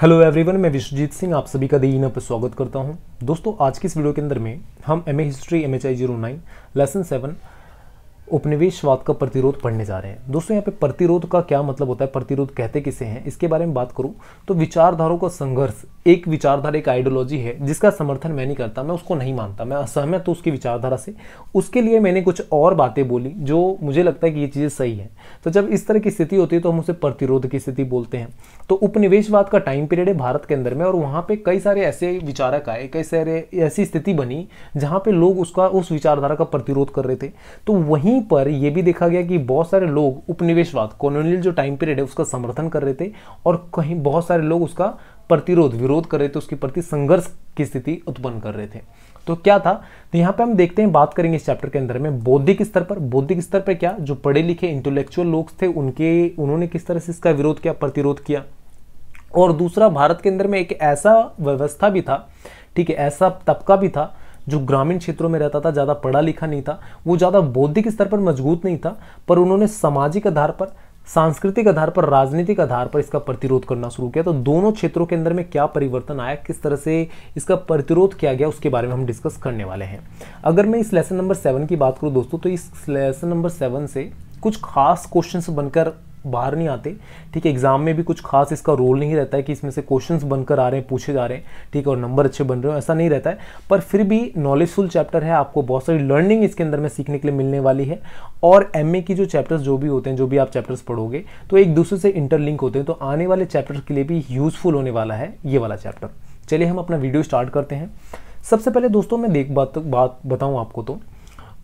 hello everyone मैं विश्वजीत सिंह आप सभी का दिन पर स्वागत करता हूं दोस्तों आज की इस वीडियो के अंदर में हम M A history M H I zero nine lesson seven उपनिवेशवाद का प्रतिरोध पढ़ने जा रहे हैं दोस्तों यहाँ पे प्रतिरोध का क्या मतलब होता है प्रतिरोध कहते किसे हैं इसके बारे में बात करूँ तो विचारधारों का संघर्ष एक विचारधारा एक आइडियोलॉजी है जिसका समर्थन मैं नहीं करता मैं उसको नहीं मानता मैं असहमत तो उसकी विचारधारा से उसके लिए मैंने कुछ और बातें बोली जो मुझे लगता है कि ये चीज़ें सही हैं तो जब इस तरह की स्थिति होती है तो हम उसे प्रतिरोध की स्थिति बोलते हैं तो उपनिवेशवाद का टाइम पीरियड है भारत के अंदर में और वहाँ पर कई सारे ऐसे विचारक आए कई सारे ऐसी स्थिति बनी जहाँ पर लोग उसका उस विचारधारा का प्रतिरोध कर रहे थे तो वहीं वहीं पर यह भी देखा गया कि बहुत सारे लोग उपनिवेशवाद कॉलोनियल जो टाइम पीरियड है उसका समर्थन कर रहे थे और कहीं बहुत सारे लोग उसका प्रतिरोध विरोध कर रहे थे उसके प्रति संघर्ष की स्थिति उत्पन्न कर रहे थे तो क्या था तो यहाँ पे हम देखते हैं बात करेंगे इस चैप्टर के अंदर में बौद्धिक स्तर पर बौद्धिक स्तर पर क्या जो पढ़े लिखे इंटेलेक्चुअल लोग थे उनके उन्होंने किस तरह से इसका विरोध किया प्रतिरोध किया और दूसरा भारत के अंदर में एक ऐसा व्यवस्था भी था ठीक है ऐसा तबका भी था जो ग्रामीण क्षेत्रों में रहता था ज़्यादा पढ़ा लिखा नहीं था वो ज़्यादा बौद्धिक स्तर पर मजबूत नहीं था पर उन्होंने सामाजिक आधार पर सांस्कृतिक आधार पर राजनीतिक आधार पर इसका प्रतिरोध करना शुरू किया तो दोनों क्षेत्रों के अंदर में क्या परिवर्तन आया किस तरह से इसका प्रतिरोध किया गया उसके बारे में हम डिस्कस करने वाले हैं अगर मैं इस लेसन नंबर सेवन की बात करूँ दोस्तों तो इस लेसन नंबर सेवन से कुछ खास क्वेश्चन बनकर बाहर नहीं आते ठीक है एग्जाम में भी कुछ खास इसका रोल नहीं रहता है कि इसमें से क्वेश्चंस बनकर आ रहे हैं पूछे जा रहे हैं ठीक है और नंबर अच्छे बन रहे हो ऐसा नहीं रहता है पर फिर भी नॉलेजफुल चैप्टर है आपको बहुत सारी लर्निंग इसके अंदर में सीखने के लिए मिलने वाली है और एम की जो चैप्टर्स जो भी होते हैं जो भी आप चैप्टर्स पढ़ोगे तो एक दूसरे से इंटरलिंक होते हैं तो आने वाले चैप्टर के लिए भी यूजफुल होने वाला है ये वाला चैप्टर चलिए हम अपना वीडियो स्टार्ट करते हैं सबसे पहले दोस्तों मैं देख बात बात बताऊँ आपको तो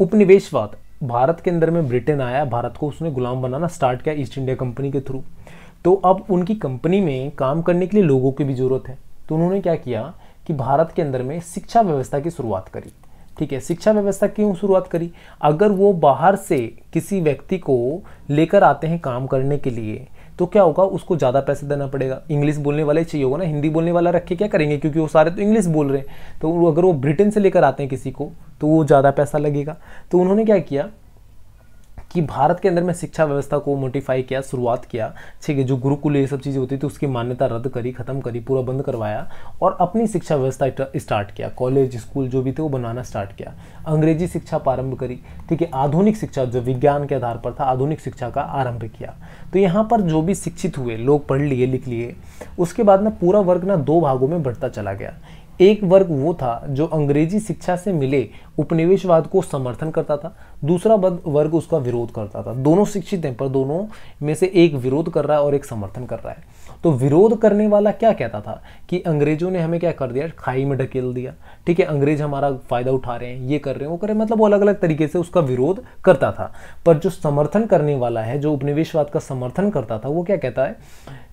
उपनिवेशवाद भारत के अंदर में ब्रिटेन आया भारत को उसने गुलाम बनाना स्टार्ट किया ईस्ट इंडिया कंपनी के थ्रू तो अब उनकी कंपनी में काम करने के लिए लोगों की भी ज़रूरत है तो उन्होंने क्या किया कि भारत के अंदर में शिक्षा व्यवस्था की शुरुआत करी ठीक है शिक्षा व्यवस्था क्यों शुरुआत करी अगर वो बाहर से किसी व्यक्ति को लेकर आते हैं काम करने के लिए तो क्या होगा उसको ज़्यादा पैसे देना पड़ेगा इंग्लिश बोलने वाले चाहिए होगा ना हिंदी बोलने वाला रख के क्या करेंगे क्योंकि वो सारे तो इंग्लिश बोल रहे हैं तो अगर वो ब्रिटेन से लेकर आते हैं किसी को तो वो ज़्यादा पैसा लगेगा तो उन्होंने क्या किया कि भारत के अंदर में शिक्षा व्यवस्था को मोटिफाई किया शुरुआत किया ठीक है जो गुरुकुल ये सब चीज़ें होती थी उसकी मान्यता रद्द करी ख़त्म करी पूरा बंद करवाया और अपनी शिक्षा व्यवस्था स्टार्ट किया कॉलेज स्कूल जो भी थे वो बनाना स्टार्ट किया अंग्रेजी शिक्षा प्रारंभ करी ठीक है आधुनिक शिक्षा जो विज्ञान के आधार पर था आधुनिक शिक्षा का आरंभ किया तो यहाँ पर जो भी शिक्षित हुए लोग पढ़ लिए लिख लिए उसके बाद ना पूरा वर्ग ना दो भागों में बढ़ता चला गया एक वर्ग वो था जो अंग्रेजी शिक्षा से मिले उपनिवेशवाद को समर्थन करता था दूसरा वर्ग उसका विरोध करता था दोनों शिक्षित हैं पर दोनों में से एक विरोध कर रहा है और एक समर्थन कर रहा है तो विरोध करने वाला क्या कहता था कि अंग्रेजों ने हमें क्या कर दिया खाई में ढकेल दिया ठीक है अंग्रेज हमारा फ़ायदा उठा रहे हैं ये कर रहे हैं वो कर रहे हैं मतलब वो अलग अलग तरीके से उसका विरोध करता था पर जो समर्थन करने वाला है जो उपनिवेशवाद का समर्थन करता था वो क्या कहता है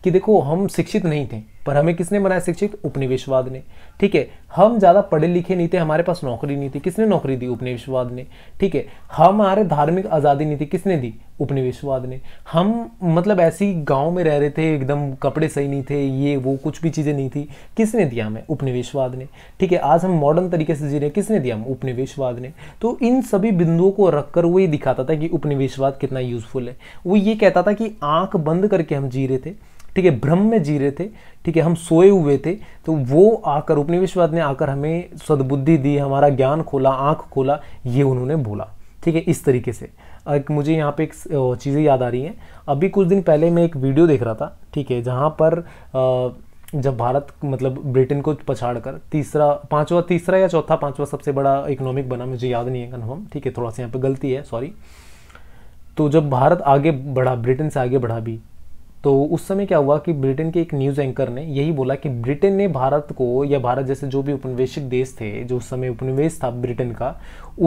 कि देखो हम शिक्षित नहीं थे पर हमें किसने बनाया शिक्षित उपनिवेशवाद ने ठीक है हम ज़्यादा पढ़े लिखे नहीं थे हमारे पास नौकरी नहीं थी किसने नौकरी दी उपनिवेशवाद ने ठीक है हमारे धार्मिक आज़ादी नीति किसने दी उपनिवेशवाद ने हम मतलब ऐसी गांव में रह रहे थे एकदम कपड़े सही नहीं थे ये वो कुछ भी चीज़ें नहीं थी किसने दिया हमें उपनिवेशवाद ने ठीक है आज हम मॉडर्न तरीके से जी रहे हैं किसने दिया हम उपनिवेशवाद ने तो इन सभी बिंदुओं को रखकर वो ये दिखाता था कि उपनिवेशवाद कितना यूज़फुल है वो ये कहता था कि आँख बंद करके हम जी रहे थे ठीक है भ्रम में जी रहे थे ठीक है हम सोए हुए थे तो वो आकर उपनिवेशवाद ने आकर हमें सद्बुद्धि दी हमारा ज्ञान खोला आँख खोला ये उन्होंने बोला ठीक है इस तरीके से एक मुझे यहाँ पे एक चीज़ें याद आ रही हैं अभी कुछ दिन पहले मैं एक वीडियो देख रहा था ठीक है जहाँ पर जब भारत मतलब ब्रिटेन को पछाड़ कर तीसरा पांचवा तीसरा या चौथा पांचवा सबसे बड़ा इकोनॉमिक बना मुझे याद नहीं है कन्फर्म ठीक है थोड़ा सा यहाँ पे गलती है सॉरी तो जब भारत आगे बढ़ा ब्रिटेन से आगे बढ़ा भी तो उस समय क्या हुआ कि ब्रिटेन के एक न्यूज़ एंकर ने यही बोला कि ब्रिटेन ने भारत को या भारत जैसे जो भी उपनिवेशिक देश थे जो उस समय उपनिवेश था ब्रिटेन का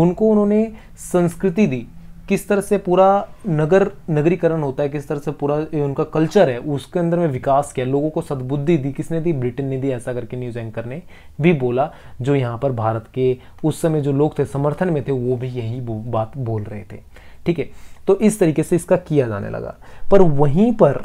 उनको उन्होंने संस्कृति दी किस तरह से पूरा नगर नगरीकरण होता है किस तरह से पूरा उनका कल्चर है उसके अंदर में विकास किया लोगों को सद्बुद्धि दी किसने दी ब्रिटेन ने दी ऐसा करके न्यूज़ एंकर ने भी बोला जो यहाँ पर भारत के उस समय जो लोग थे समर्थन में थे वो भी यही बात बोल रहे थे ठीक है तो इस तरीके से इसका किया जाने लगा पर वहीं पर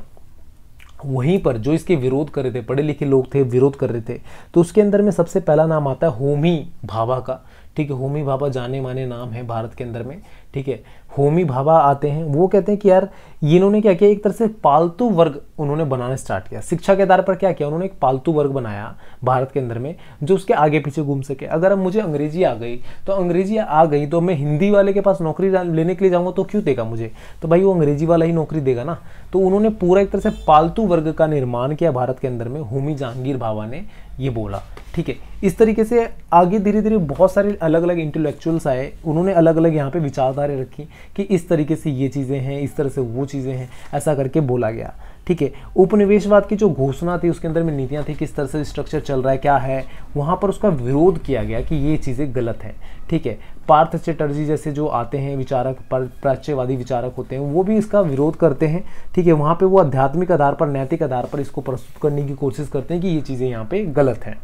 वहीं पर जो इसके विरोध कर रहे थे पढ़े लिखे लोग थे विरोध कर रहे थे तो उसके अंदर में सबसे पहला नाम आता है होमी भाभा का ठीक है होमी भाभा जाने माने नाम है भारत के अंदर में ठीक है होमी भाभा आते हैं वो कहते हैं कि यार इन्होंने क्या किया एक तरह से पालतू वर्ग उन्होंने बनाना स्टार्ट किया शिक्षा के आधार पर क्या किया उन्होंने एक पालतू वर्ग बनाया भारत के अंदर में जो उसके आगे पीछे घूम सके अगर अब मुझे अंग्रेजी आ गई तो अंग्रेजी आ गई तो मैं हिंदी वाले के पास नौकरी लेने के लिए जाऊँगा तो क्यों देगा मुझे तो भाई वो अंग्रेजी वाला ही नौकरी देगा ना तो उन्होंने पूरा एक तरह से पालतू वर्ग का निर्माण किया भारत के अंदर में होमी जहांगीर भाभा ने ये बोला ठीक है इस तरीके से आगे धीरे धीरे बहुत सारे अलग अलग इंटेलेक्चुअल्स आए उन्होंने अलग अलग यहाँ पे विचारधारे रखी कि इस तरीके से ये चीज़ें हैं इस तरह से वो चीज़ें हैं ऐसा करके बोला गया ठीक है उपनिवेशवाद की जो घोषणा थी उसके अंदर में नीतियाँ थी किस तरह से स्ट्रक्चर चल रहा है क्या है वहाँ पर उसका विरोध किया गया कि ये चीज़ें गलत हैं ठीक है पार्थ चटर्जी जैसे जो आते हैं विचारक प्राच्यवादी विचारक होते हैं वो भी इसका विरोध करते हैं ठीक है वहाँ पर वो आध्यात्मिक आधार पर नैतिक आधार पर इसको प्रस्तुत करने की कोशिश करते हैं कि ये चीज़ें यहाँ पर गलत हैं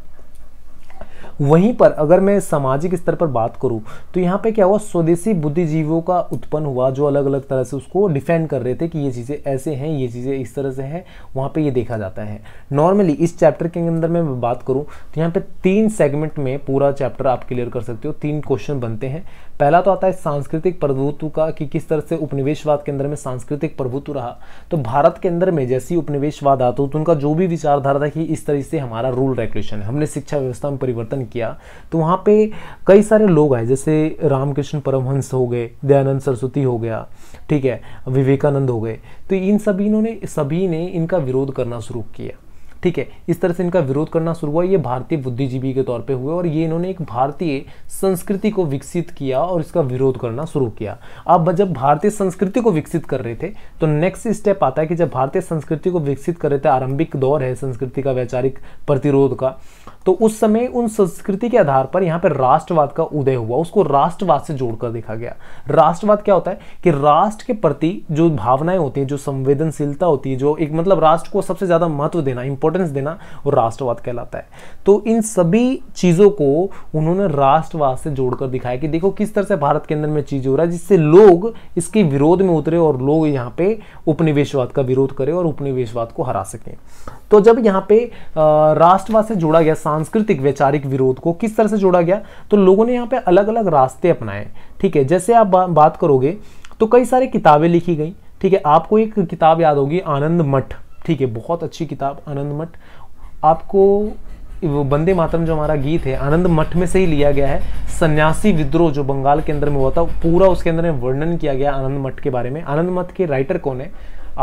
वहीं पर अगर मैं सामाजिक स्तर पर बात करूं तो यहाँ पे क्या हुआ स्वदेशी बुद्धिजीवियों का उत्पन्न हुआ जो अलग अलग तरह से उसको डिफेंड कर रहे थे कि ये चीज़ें ऐसे हैं ये चीज़ें इस तरह से हैं वहाँ पर ये देखा जाता है नॉर्मली इस चैप्टर के अंदर मैं बात करूँ तो यहाँ पर तीन सेगमेंट में पूरा चैप्टर आप क्लियर कर सकते हो तीन क्वेश्चन बनते हैं पहला तो आता है सांस्कृतिक प्रभुत्व का कि किस तरह से उपनिवेशवाद के अंदर में सांस्कृतिक प्रभुत्व रहा तो भारत के अंदर में जैसी उपनिवेशवाद आता हो तो उनका जो भी विचारधारा था कि इस तरह से हमारा रूल रेगुलेशन है हमने शिक्षा व्यवस्था में परिवर्तन किया तो वहाँ पे कई सारे लोग आए जैसे रामकृष्ण परमहंस हो गए दयानंद सरस्वती हो गया ठीक है विवेकानंद हो गए तो इन सभी इन्होंने सभी ने इनका विरोध करना शुरू किया ठीक है इस तरह से इनका विरोध करना शुरू हुआ ये भारतीय बुद्धिजीवी के तौर पे हुए और ये इन्होंने एक भारतीय संस्कृति को विकसित किया और इसका विरोध करना शुरू किया अब जब भारतीय संस्कृति को विकसित कर रहे थे तो नेक्स्ट स्टेप आता है कि जब भारतीय संस्कृति को विकसित कर रहे थे आरंभिक दौर है संस्कृति का वैचारिक प्रतिरोध का तो उस समय उन संस्कृति के आधार पर यहां पर राष्ट्रवाद का उदय हुआ उसको राष्ट्रवाद से जोड़कर देखा गया राष्ट्रवाद क्या होता है कि राष्ट्र के प्रति जो भावनाएं होती हैं जो संवेदनशीलता होती है जो एक मतलब राष्ट्र को सबसे ज़्यादा महत्व देना इंपॉर्टेंस देना वो राष्ट्रवाद कहलाता है तो इन सभी चीज़ों को उन्होंने राष्ट्रवाद से जोड़कर दिखाया कि देखो किस तरह से भारत के अंदर में चीज़ हो रहा है जिससे लोग इसके विरोध में उतरे और लोग यहां पर उपनिवेशवाद का विरोध करें और उपनिवेशवाद को हरा सकें तो जब यहां पर राष्ट्रवाद से जोड़ा गया सांस्कृतिक वैचारिक विरोध को किस तरह से जोड़ा गया तो लोगों ने यहाँ पे अलग अलग रास्ते अपनाए ठीक है जैसे आप बा, बात करोगे तो कई सारी किताबें लिखी गई ठीक है आपको एक किताब याद होगी आनंद मठ ठीक है बहुत अच्छी किताब आनंद मठ आपको वो बंदे मातरम जो हमारा गीत है आनंद मठ में से ही लिया गया है सन्यासी विद्रोह जो बंगाल के अंदर में हुआ था पूरा उसके अंदर में वर्णन किया गया आनंद मठ के बारे में आनंद मठ के राइटर कौन है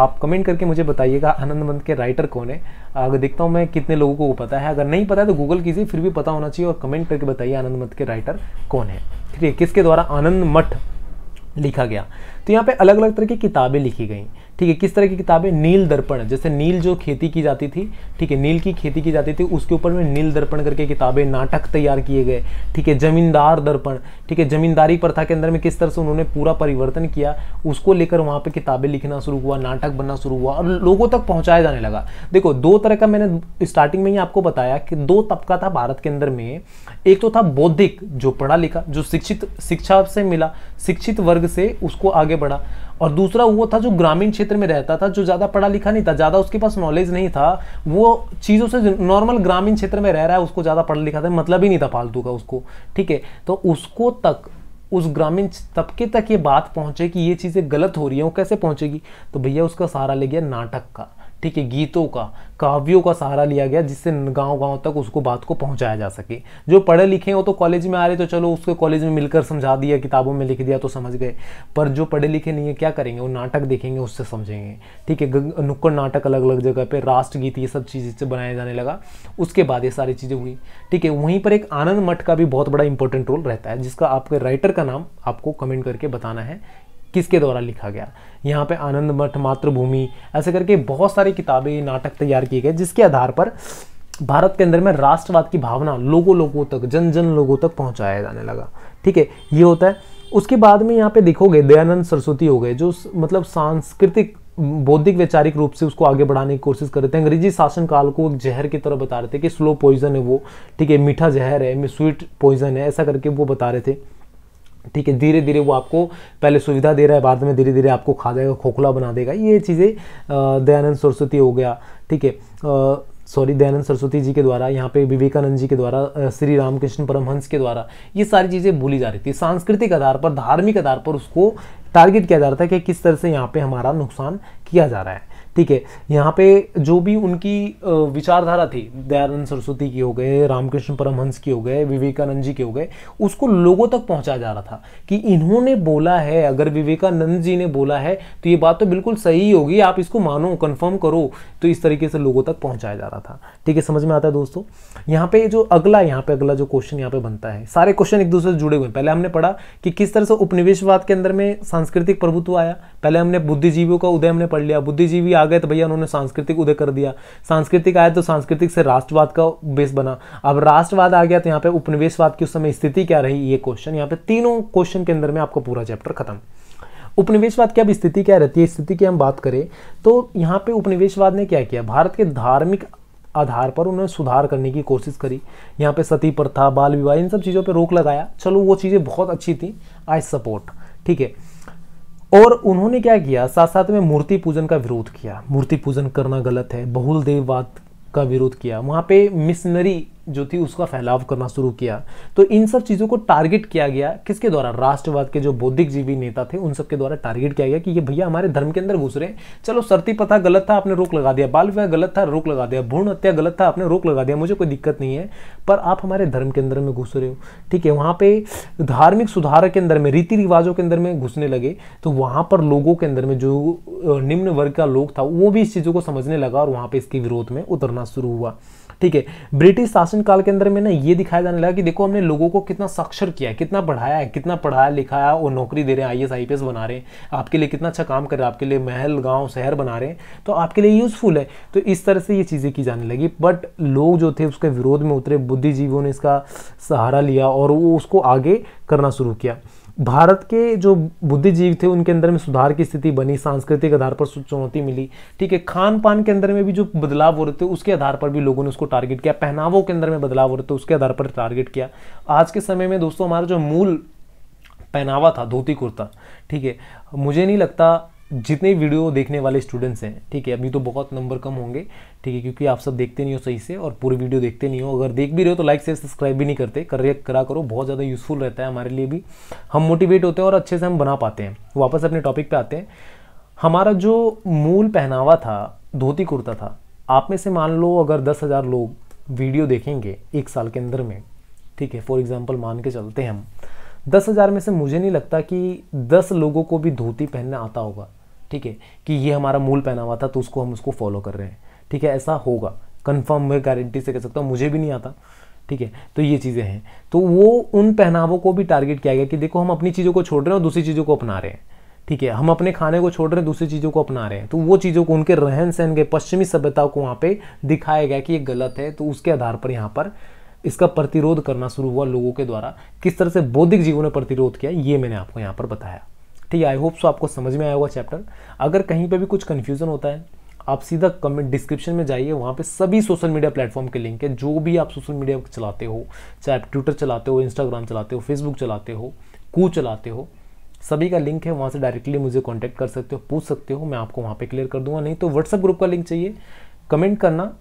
आप कमेंट करके मुझे बताइएगा आनंद मंद के राइटर कौन है अगर देखता हूँ मैं कितने लोगों को पता है अगर नहीं पता है तो गूगल कीजिए फिर भी पता होना चाहिए और कमेंट करके बताइए आनंद मंद के राइटर कौन है ठीक है किसके द्वारा आनंद मठ लिखा गया तो यहाँ पे अलग अलग तरह की किताबें लिखी गई ठीक है किस तरह की किताबें नील दर्पण जैसे नील जो खेती की जाती थी ठीक है नील की खेती की जाती थी उसके ऊपर में नील दर्पण करके किताबें नाटक तैयार किए गए ठीक है जमींदार दर्पण ठीक है जमींदारी प्रथा के अंदर में किस तरह से उन्होंने पूरा परिवर्तन किया उसको लेकर वहाँ पर किताबें लिखना शुरू हुआ नाटक बनना शुरू हुआ और लोगों तक पहुँचाया जाने लगा देखो दो तरह का मैंने स्टार्टिंग में ही आपको बताया कि दो तबका था भारत के अंदर में एक तो था बौद्धिक जो पढ़ा लिखा जो शिक्षित शिक्षा से मिला शिक्षित वर्ग से उसको आगे बढ़ा और दूसरा वो था जो ग्रामीण क्षेत्र में रहता था जो ज़्यादा पढ़ा लिखा नहीं था ज़्यादा उसके पास नॉलेज नहीं था वो चीज़ों से नॉर्मल ग्रामीण क्षेत्र में रह रहा है उसको ज़्यादा पढ़ा लिखा था मतलब ही नहीं था फालतू का उसको ठीक है तो उसको तक उस ग्रामीण तबके तक ये बात पहुंचे कि ये चीज़ें गलत हो रही है वो कैसे पहुंचेगी तो भैया उसका सहारा ले गया नाटक का ठीक है गीतों का काव्यों का सहारा लिया गया जिससे गांव गांव तक उसको बात को पहुंचाया जा सके जो पढ़े लिखे हो तो कॉलेज में आ रहे तो चलो उसको कॉलेज में मिलकर समझा दिया किताबों में लिख दिया तो समझ गए पर जो पढ़े लिखे नहीं है क्या करेंगे वो नाटक देखेंगे उससे समझेंगे ठीक है नुक्कड़ नाटक अलग अलग जगह पर राष्ट्रगीत ये सब चीज़ इससे बनाया जाने लगा उसके बाद ये सारी चीज़ें हुई ठीक है वहीं पर एक आनंद मठ का भी बहुत बड़ा इंपॉर्टेंट रोल रहता है जिसका आपके राइटर का नाम आपको कमेंट करके बताना है किसके द्वारा लिखा गया यहाँ पे आनंद मठ मातृभूमि ऐसे करके बहुत सारी किताबें नाटक तैयार किए गए जिसके आधार पर भारत के अंदर में राष्ट्रवाद की भावना लोगों लोगों तक जन जन लोगों तक पहुँचाया जाने लगा ठीक है ये होता है उसके बाद में यहाँ पे देखोगे दयानंद सरस्वती हो गए जो मतलब सांस्कृतिक बौद्धिक वैचारिक रूप से उसको आगे बढ़ाने की कोशिश कर रहे थे अंग्रेजी शासन काल को एक जहर की तरह बता रहे थे कि स्लो पॉइजन है वो ठीक है मीठा जहर है स्वीट पॉइजन है ऐसा करके वो बता रहे थे ठीक है धीरे धीरे वो आपको पहले सुविधा दे रहा है बाद में धीरे धीरे आपको खा जाएगा खोखला बना देगा ये चीज़ें दयानंद सरस्वती हो गया ठीक है सॉरी दयानंद सरस्वती जी के द्वारा यहाँ पे विवेकानंद जी के द्वारा श्री रामकृष्ण परमहंस के द्वारा ये सारी चीज़ें भूली जा रही थी सांस्कृतिक आधार पर धार्मिक आधार पर उसको टारगेट किया जा रहा था कि किस तरह से यहाँ पे हमारा नुकसान किया जा रहा है ठीक है यहाँ पे जो भी उनकी विचारधारा थी दयानंद सरस्वती की हो गए रामकृष्ण परमहंस की हो गए विवेकानंद जी के हो गए उसको लोगों तक पहुँचा जा रहा था कि इन्होंने बोला है अगर विवेकानंद जी ने बोला है तो ये बात तो बिल्कुल सही होगी आप इसको मानो कन्फर्म करो तो इस तरीके से लोगों तक पहुँचाया जा रहा था ठीक है समझ में आता है दोस्तों यहाँ पे जो अगला यहाँ पे अगला जो क्वेश्चन यहाँ पे बनता है सारे क्वेश्चन एक दूसरे से जुड़े हुए हैं पहले हमने पढ़ा कि किस तरह से उपनिवेशवाद के अंदर में सांस्कृतिक प्रभुत्व आया पहले हमने बुद्धिजीवियों का उदय हमने पढ़ लिया बुद्धिजीवी आ गए तो भैया उन्होंने सांस्कृतिक उदय कर दिया सांस्कृतिक आया तो सांस्कृतिक से राष्ट्रवाद का बेस बना अब राष्ट्रवाद आ गया तो यहाँ पे उपनिवेशवाद की उस समय स्थिति क्या रही ये क्वेश्चन यहाँ पे तीनों क्वेश्चन के अंदर में आपको पूरा चैप्टर खत्म उपनिवेशवाद की अब स्थिति क्या रहती है स्थिति की हम बात करें तो यहाँ पे उपनिवेशवाद ने क्या किया भारत के धार्मिक आधार पर उन्होंने सुधार करने की कोशिश करी यहाँ पे सती प्रथा बाल विवाह इन सब चीज़ों पे रोक लगाया चलो वो चीज़ें बहुत अच्छी थी आई सपोर्ट ठीक है और उन्होंने क्या किया साथ साथ में मूर्ति पूजन का विरोध किया मूर्ति पूजन करना गलत है बहुल देववाद का विरोध किया वहाँ पे मिशनरी जो थी उसका फैलाव करना शुरू किया तो इन सब चीज़ों को टारगेट किया गया किसके द्वारा राष्ट्रवाद के जो बौद्धिक जीवी नेता थे उन सब के द्वारा टारगेट किया गया कि ये भैया हमारे धर्म के अंदर घुस रहे हैं चलो सरती पता गलत था आपने रोक लगा दिया बाल विवाह गलत था रोक लगा दिया भ्रूण हत्या गलत था आपने रोक लगा दिया मुझे कोई दिक्कत नहीं है पर आप हमारे धर्म के अंदर में घुस रहे हो ठीक है वहाँ पर धार्मिक सुधार के अंदर में रीति रिवाजों के अंदर में घुसने लगे तो वहाँ पर लोगों के अंदर में जो निम्न वर्ग का लोग था वो भी इस चीज़ों को समझने लगा और वहाँ पर इसके विरोध में उतरना शुरू हुआ ठीक है ब्रिटिश शासनकाल के अंदर में ना ये दिखाया जाने लगा कि देखो हमने लोगों को कितना साक्षर किया है कितना पढ़ाया है कितना पढ़ाया लिखाया और नौकरी दे रहे हैं I S I P S बना रहे हैं आपके लिए कितना अच्छा काम कर रहे हैं आपके लिए महल गाँव शहर बना रहे हैं तो आपके लिए यूज़फुल है तो इस तरह से ये चीज़ें की जाने लगी बट लोग जो थे उसके विरोध में उतरे बुद्धिजीवियों ने इसका सहारा लिया और वो उसको आगे करना शुरू किया भारत के जो बुद्धिजीव थे उनके अंदर में सुधार की स्थिति बनी सांस्कृतिक आधार पर चुनौती मिली ठीक है खान पान के अंदर में भी जो बदलाव हो रहे थे उसके आधार पर भी लोगों ने उसको टारगेट किया पहनावों के अंदर में बदलाव हो रहे थे उसके आधार पर टारगेट किया आज के समय में दोस्तों हमारा जो मूल पहनावा था धोती कुर्ता ठीक है मुझे नहीं लगता जितने वीडियो देखने वाले स्टूडेंट्स हैं ठीक है अभी तो बहुत नंबर कम होंगे ठीक है क्योंकि आप सब देखते नहीं हो सही से और पूरी वीडियो देखते नहीं हो अगर देख भी रहे हो तो लाइक से सब्सक्राइब भी नहीं करते कर करा करो बहुत ज़्यादा यूज़फुल रहता है हमारे लिए भी हम मोटिवेट होते हैं और अच्छे से हम बना पाते हैं वापस अपने टॉपिक पर आते हैं हमारा जो मूल पहनावा था धोती कुर्ता था आप में से मान लो अगर दस हज़ार लोग वीडियो देखेंगे एक साल के अंदर में ठीक है फॉर एग्ज़ाम्पल मान के चलते हैं हम दस हज़ार में से मुझे नहीं लगता कि दस लोगों को भी धोती पहनना आता होगा ठीक है कि ये हमारा मूल पहनावा था तो उसको हम उसको फॉलो कर रहे हैं ठीक है ऐसा होगा कन्फर्म मैं गारंटी से कह सकता हूँ मुझे भी नहीं आता ठीक है तो ये चीज़ें हैं तो वो उन पहनावों को भी टारगेट किया गया कि देखो हम अपनी चीज़ों को छोड़ रहे हैं और दूसरी चीज़ों को अपना रहे हैं ठीक है हम अपने खाने को छोड़ रहे हैं दूसरी चीज़ों को अपना रहे हैं तो वो चीज़ों को उनके रहन सहन के पश्चिमी सभ्यता को वहाँ पे दिखाया गया कि ये गलत है तो उसके आधार पर यहाँ पर इसका प्रतिरोध करना शुरू हुआ लोगों के द्वारा किस तरह से बौद्धिक जीवन ने प्रतिरोध किया ये मैंने आपको यहाँ पर बताया ठीक है आई होप सो आपको समझ में आया होगा चैप्टर अगर कहीं पर भी कुछ कन्फ्यूज़न होता है आप सीधा कमेंट डिस्क्रिप्शन में जाइए वहाँ पे सभी सोशल मीडिया प्लेटफॉर्म के लिंक है जो भी आप सोशल मीडिया चलाते हो चाहे आप ट्विटर चलाते हो इंस्टाग्राम चलाते हो फेसबुक चलाते हो कू चलाते हो सभी का लिंक है वहाँ से डायरेक्टली मुझे कॉन्टैक्ट कर सकते हो पूछ सकते हो मैं आपको वहाँ पे क्लियर कर दूंगा नहीं तो व्हाट्सअप ग्रुप का लिंक चाहिए कमेंट करना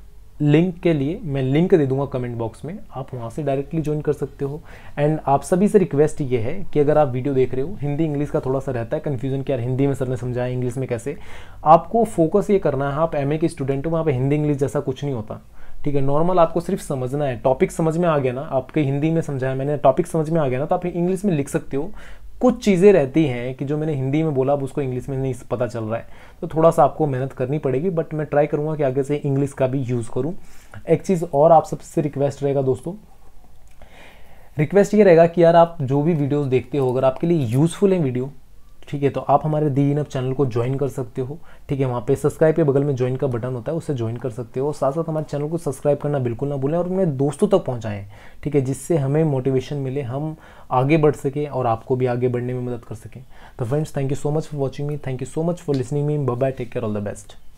लिंक के लिए मैं लिंक दे दूंगा कमेंट बॉक्स में आप वहाँ से डायरेक्टली ज्वाइन कर सकते हो एंड आप सभी से रिक्वेस्ट ये है कि अगर आप वीडियो देख रहे हो हिंदी इंग्लिश का थोड़ा सा रहता है कन्फ्यूजन कि यार हिंदी में सर ने समझाया इंग्लिश में कैसे आपको फोकस ये करना है आप एम के स्टूडेंट हो वहाँ पर हिंदी इंग्लिश जैसा कुछ नहीं होता ठीक है नॉर्मल आपको सिर्फ समझना है टॉपिक समझ में आ गया ना आपके हिंदी में समझाया मैंने टॉपिक समझ में आ गया ना तो आप इंग्लिश में लिख सकते हो कुछ चीज़ें रहती हैं कि जो मैंने हिंदी में बोला अब उसको इंग्लिश में नहीं पता चल रहा है तो थोड़ा सा आपको मेहनत करनी पड़ेगी बट मैं ट्राई करूँगा कि आगे से इंग्लिश का भी यूज़ करूँ एक चीज़ और आप सबसे रिक्वेस्ट रहेगा दोस्तों रिक्वेस्ट ये रहेगा कि यार आप जो भी वीडियोस देखते हो अगर आपके लिए यूज़फुल हैं वीडियो ठीक है तो आप हमारे दी इन चैनल को ज्वाइन कर सकते हो ठीक है वहाँ पे सब्सक्राइब के बगल में ज्वाइन का बटन होता है उससे ज्वाइन कर सकते हो साथ साथ हमारे चैनल को सब्सक्राइब करना बिल्कुल ना भूलें और अपने दोस्तों तक पहुँचाएँ ठीक है जिससे हमें मोटिवेशन मिले हम आगे बढ़ सकें और आपको भी आगे बढ़ने में मदद कर सकें तो friends thank you so much for watching me thank you so much for listening me bye take care all the best